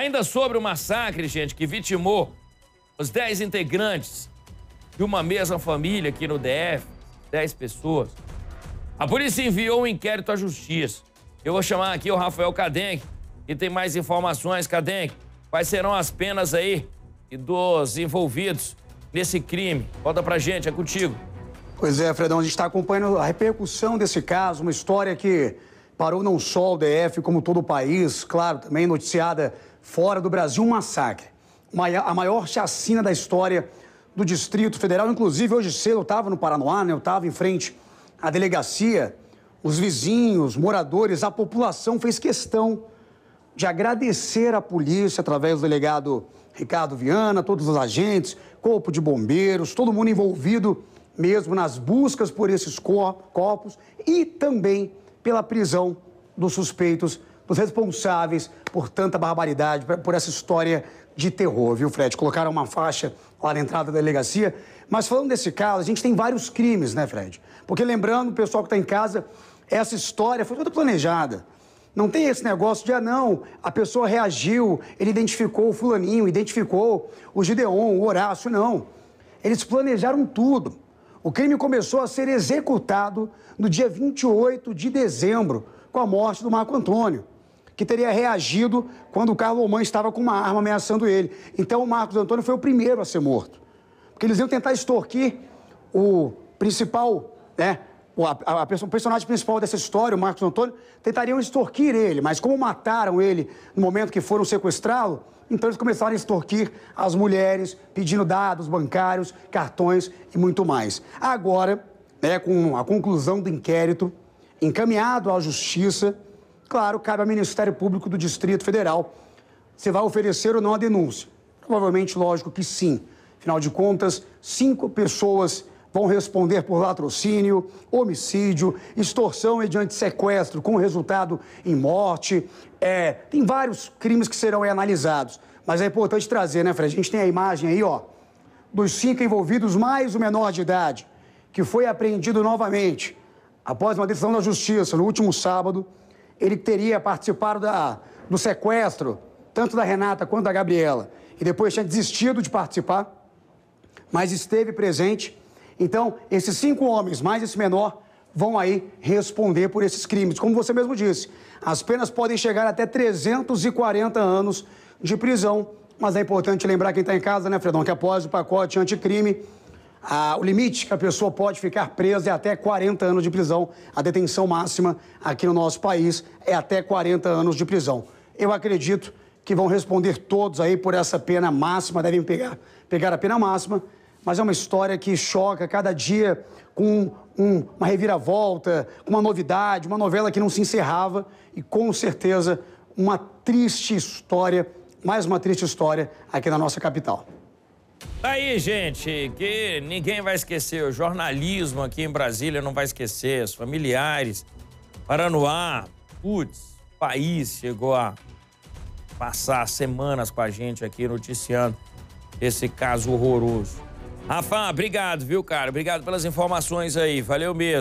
Ainda sobre o massacre, gente, que vitimou os 10 integrantes de uma mesma família aqui no DF, 10 pessoas. A polícia enviou um inquérito à justiça. Eu vou chamar aqui o Rafael Cadenc, que tem mais informações. Cadenc, quais serão as penas aí e dos envolvidos nesse crime? Volta pra gente, é contigo. Pois é, Fredão, a gente está acompanhando a repercussão desse caso, uma história que parou não só o DF, como todo o país, claro, também noticiada fora do Brasil, um massacre. A maior chacina da história do Distrito Federal. Inclusive, hoje cedo eu estava no Paranoá, né? eu estava em frente à delegacia. Os vizinhos, moradores, a população fez questão de agradecer à polícia, através do delegado Ricardo Viana, todos os agentes, corpo de bombeiros, todo mundo envolvido mesmo nas buscas por esses corpos e também pela prisão dos suspeitos, dos responsáveis por tanta barbaridade, por essa história de terror, viu, Fred? Colocaram uma faixa lá na entrada da delegacia. Mas falando desse caso, a gente tem vários crimes, né, Fred? Porque lembrando, o pessoal que está em casa, essa história foi toda planejada. Não tem esse negócio de, ah, não, a pessoa reagiu, ele identificou o fulaninho, identificou o Gideon, o Horácio, não. Eles planejaram tudo. O crime começou a ser executado no dia 28 de dezembro, com a morte do Marco Antônio, que teria reagido quando o Carlos mãe estava com uma arma ameaçando ele. Então o Marcos Antônio foi o primeiro a ser morto. Porque eles iam tentar extorquir o principal né, a, a, o personagem principal dessa história, o Marcos Antônio, tentariam extorquir ele, mas como mataram ele no momento que foram sequestrá-lo, então eles começaram a extorquir as mulheres, pedindo dados bancários, cartões e muito mais. Agora, né, com a conclusão do inquérito, encaminhado à Justiça, claro, cabe ao Ministério Público do Distrito Federal se vai oferecer ou não a denúncia. Provavelmente, lógico que sim. Afinal de contas, cinco pessoas vão responder por latrocínio, homicídio, extorsão mediante sequestro, com resultado em morte. É, tem vários crimes que serão analisados. Mas é importante trazer, né, Fred? A gente tem a imagem aí, ó, dos cinco envolvidos, mais o menor de idade, que foi apreendido novamente. Após uma decisão da justiça, no último sábado, ele teria participado da, do sequestro, tanto da Renata quanto da Gabriela, e depois tinha desistido de participar, mas esteve presente então, esses cinco homens, mais esse menor, vão aí responder por esses crimes. Como você mesmo disse, as penas podem chegar até 340 anos de prisão. Mas é importante lembrar quem está em casa, né, Fredão, que após o pacote anticrime, a, o limite que a pessoa pode ficar presa é até 40 anos de prisão. A detenção máxima aqui no nosso país é até 40 anos de prisão. Eu acredito que vão responder todos aí por essa pena máxima, devem pegar, pegar a pena máxima mas é uma história que choca cada dia com um, uma reviravolta, com uma novidade, uma novela que não se encerrava e com certeza uma triste história, mais uma triste história aqui na nossa capital. Tá aí, gente, que ninguém vai esquecer, o jornalismo aqui em Brasília não vai esquecer, os familiares, Paranoá, putz, país chegou a passar semanas com a gente aqui noticiando esse caso horroroso. Rafa, obrigado, viu, cara? Obrigado pelas informações aí. Valeu mesmo.